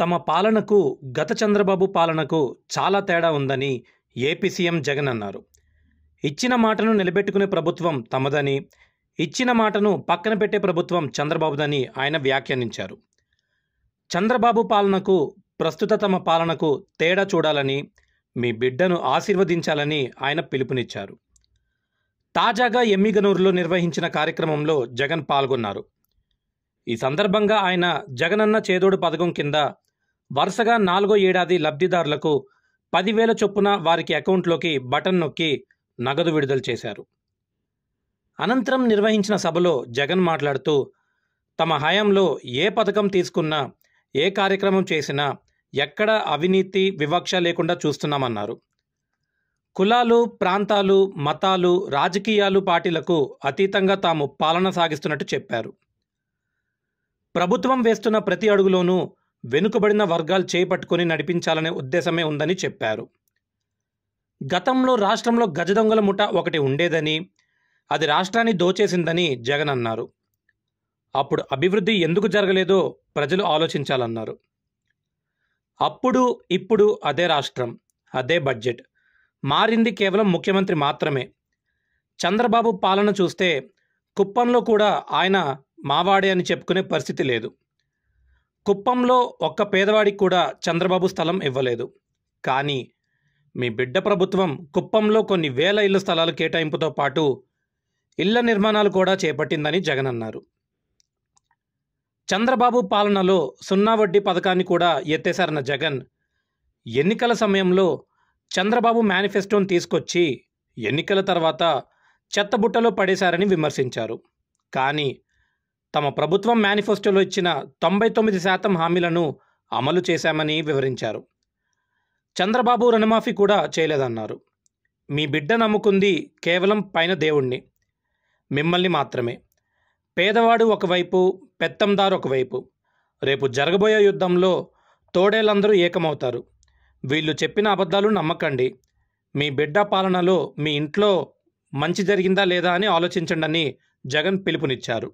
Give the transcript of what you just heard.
తమ పాలనకు గత చంద్రబాబు పాలనకు చాలా తేడా ఉందని ఏపీ సీఎం జగన్ అన్నారు ఇచ్చిన మాటను నిలబెట్టుకునే ప్రభుత్వం తమదని ఇచ్చిన మాటను పక్కన పెట్టే ప్రభుత్వం చంద్రబాబుదని ఆయన వ్యాఖ్యానించారు చంద్రబాబు పాలనకు ప్రస్తుత తమ పాలనకు తేడా చూడాలని మీ బిడ్డను ఆశీర్వదించాలని ఆయన పిలుపునిచ్చారు తాజాగా ఎమ్మిగనూరులో నిర్వహించిన కార్యక్రమంలో జగన్ పాల్గొన్నారు ఈ సందర్భంగా ఆయన జగనన్న చేదోడు పథకం కింద వరుసగా నాలుగో ఏడాది లబ్ధిదారులకు పదివేల చొప్పున వారికి అకౌంట్లోకి బటన్ నొక్కి నగదు విడుదల చేశారు అనంతరం నిర్వహించిన సభలో జగన్ మాట్లాడుతూ తమ హయాంలో ఏ పథకం తీసుకున్నా ఏ కార్యక్రమం చేసినా ఎక్కడ అవినీతి వివక్ష లేకుండా చూస్తున్నామన్నారు కులాలు ప్రాంతాలు మతాలు రాజకీయాలు పార్టీలకు అతీతంగా తాము పాలన సాగిస్తున్నట్టు చెప్పారు ప్రభుత్వం వేస్తున్న ప్రతి అడుగులోనూ వెనుకబడిన వర్గాలు చేపట్టుకుని నడిపించాలనే ఉద్దేశమే ఉందని చెప్పారు గతంలో రాష్ట్రంలో గజదొంగల ముఠ ఒకటి ఉండేదని అది రాష్ట్రాన్ని దోచేసిందని జగన్ అన్నారు అప్పుడు అభివృద్ధి ఎందుకు జరగలేదో ప్రజలు ఆలోచించాలన్నారు అప్పుడు ఇప్పుడు అదే రాష్ట్రం అదే బడ్జెట్ మారింది కేవలం ముఖ్యమంత్రి మాత్రమే చంద్రబాబు పాలన చూస్తే కుప్పంలో కూడా ఆయన మావాడే అని చెప్పుకునే పరిస్థితి లేదు కుప్పంలో ఒక్క పేదవాడికి కూడా చంద్రబాబు స్థలం ఇవ్వలేదు కానీ మీ బిడ్డ ప్రభుత్వం కుప్పంలో కొన్ని వేల ఇళ్ల స్థలాలు కేటాయింపుతో పాటు ఇళ్ల నిర్మాణాలు కూడా చేపట్టిందని జగన్ అన్నారు చంద్రబాబు పాలనలో సున్నా వడ్డీ పథకాన్ని కూడా ఎత్తేసారన్న జగన్ ఎన్నికల సమయంలో చంద్రబాబు మేనిఫెస్టోను తీసుకొచ్చి ఎన్నికల తర్వాత చెత్తబుట్టలో పడేశారని విమర్శించారు కానీ తమ ప్రభుత్వం మేనిఫెస్టోలో ఇచ్చిన తొంభై తొమ్మిది శాతం హామీలను అమలు చేశామని వివరించారు చంద్రబాబు రుణమాఫీ కూడా చేయలేదన్నారు మీ బిడ్డ నమ్ముకుంది కేవలం పైన దేవుణ్ణి మిమ్మల్ని మాత్రమే పేదవాడు ఒకవైపు పెత్తందారు ఒకవైపు రేపు జరగబోయే యుద్ధంలో తోడేలందరూ ఏకమవుతారు వీళ్ళు చెప్పిన అబద్ధాలు నమ్మకండి మీ బిడ్డ పాలనలో మీ ఇంట్లో మంచి జరిగిందా లేదా అని ఆలోచించండి అని జగన్ పిలుపునిచ్చారు